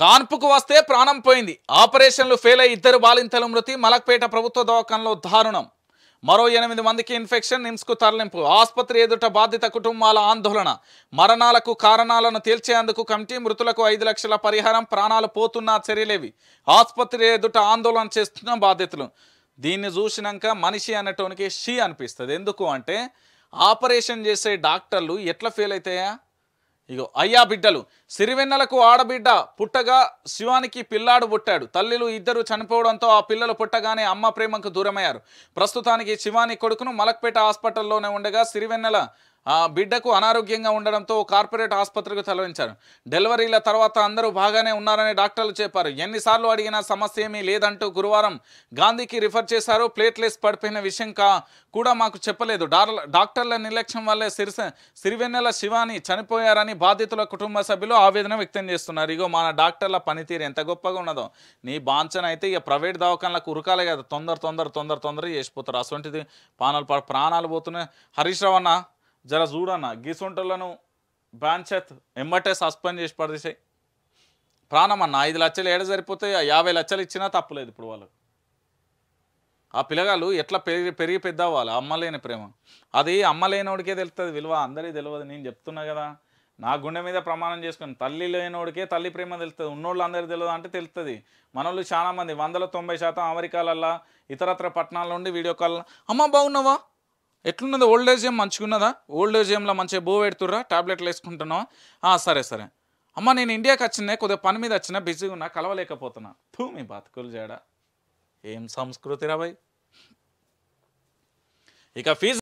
కాన్పుకు వస్తే ప్రాణం పోయింది ఆపరేషన్లు ఫెయిల్ అయి ఇద్దరు బాలింతల మృతి మలక్పేట ప్రభుత్వ దవాఖానలో దారుణం మరో ఎనిమిది మందికి ఇన్ఫెక్షన్ నిమ్స్కు తరలింపు ఆసుపత్రి ఎదుట బాధిత కుటుంబాల ఆందోళన మరణాలకు కారణాలను తేల్చేందుకు కమిటీ మృతులకు ఐదు లక్షల పరిహారం ప్రాణాలు పోతున్నా చర్యలేవి ఆసుపత్రి ఎదుట ఆందోళన చేస్తున్న బాధితులు దీన్ని చూసినాక మనిషి అనేటోనికి షీ అనిపిస్తుంది ఎందుకు అంటే ఆపరేషన్ చేసే డాక్టర్లు ఎట్లా ఫెయిల్ అవుతాయా ఇగో అయ్యా బిడ్డలు సిరివెన్నెలకు ఆడబిడ్డ పుట్టగా శివానికి పిల్లాడు పుట్టాడు తల్లిలు ఇద్దరు చనిపోవడంతో ఆ పిల్లలు పుట్టగానే అమ్మ ప్రేమకు దూరమయ్యారు ప్రస్తుతానికి శివాని కొడుకును మలక్పేట హాస్పిటల్లోనే ఉండగా సిరివెన్నెల బిడ్డకు అనారోగ్యంగా ఉండడంతో కార్పొరేట్ ఆసుపత్రికి తరలించారు డెలివరీల తర్వాత అందరూ బాగానే ఉన్నారని డాక్టర్లు చెప్పారు ఎన్నిసార్లు అడిగినా సమస్య ఏమీ లేదంటూ గురువారం గాంధీకి రిఫర్ చేశారు ప్లేట్లెస్ పడిపోయిన విషయం కూడా మాకు చెప్పలేదు డాక్టర్ల నిర్లక్ష్యం వల్లే సిరిస సిరివెన్నెల శివాని చనిపోయారని బాధితుల కుటుంబ సభ్యులు ఆవేదన వ్యక్తం చేస్తున్నారు ఇగో మన డాక్టర్ల పనితీరు ఎంత గొప్పగా ఉన్నదో నీ బాంచన అయితే ఇక ప్రైవేట్ దవాఖానలకు ఉరకాలే కదా తొందర తొందర తొందర తొందర చేసిపోతారు అటువంటిది పానాలు ప్రాణాలు పోతున్నాయి హరీష్ రావు అన్న జర చూడన్న గీసుంటలను బ్యాన్ చేత్ ఎంబటే సస్పెండ్ చేసి పడేసాయి ప్రాణం అన్న ఐదు లక్షలు ఏడ సరిపోతే యాభై లక్షలు ఇచ్చినా తప్పులేదు ఇప్పుడు వాళ్ళు ఆ పిల్లగాళ్ళు ఎట్లా పెరిగి పెరిగి పెద్ద వాళ్ళు అమ్మలేని ప్రేమ అది అమ్మలేనోడికే తెలుస్తుంది విలువ అందరికీ తెలియదు నేను చెప్తున్నా కదా నా గుండె మీద ప్రమాణం చేసుకుని తల్లి లేనోడికే తల్లి ప్రేమ తెలుస్తుంది ఉన్నోళ్ళు అందరికీ తెలియదు అంటే తెలుస్తుంది మనోళ్ళు చాలామంది వందల తొంభై శాతం అమెరికాలల్లా ఇతరత్ర పట్టణాల నుండి వీడియో కాల్ అమ్మ బాగున్నావా ఎట్లున్నది ఓల్డ్ ఏజ్ ఏం మంచిగున్నదా ఓల్డ్ ఏజ్ ఏంలో మంచిగా బో పెడుతుర్రా టాబ్లెట్లు వేసుకుంటున్నావా సరే సరే అమ్మ నేను ఇండియాకి వచ్చినా కొద్దిగా పని మీద వచ్చినా బిజీగా ఉన్నా కలవలేకపోతున్నా తూ మీ బతుకులు చేయడా ఏం సంస్కృతి రాబాయ్ ఇక ఫీజు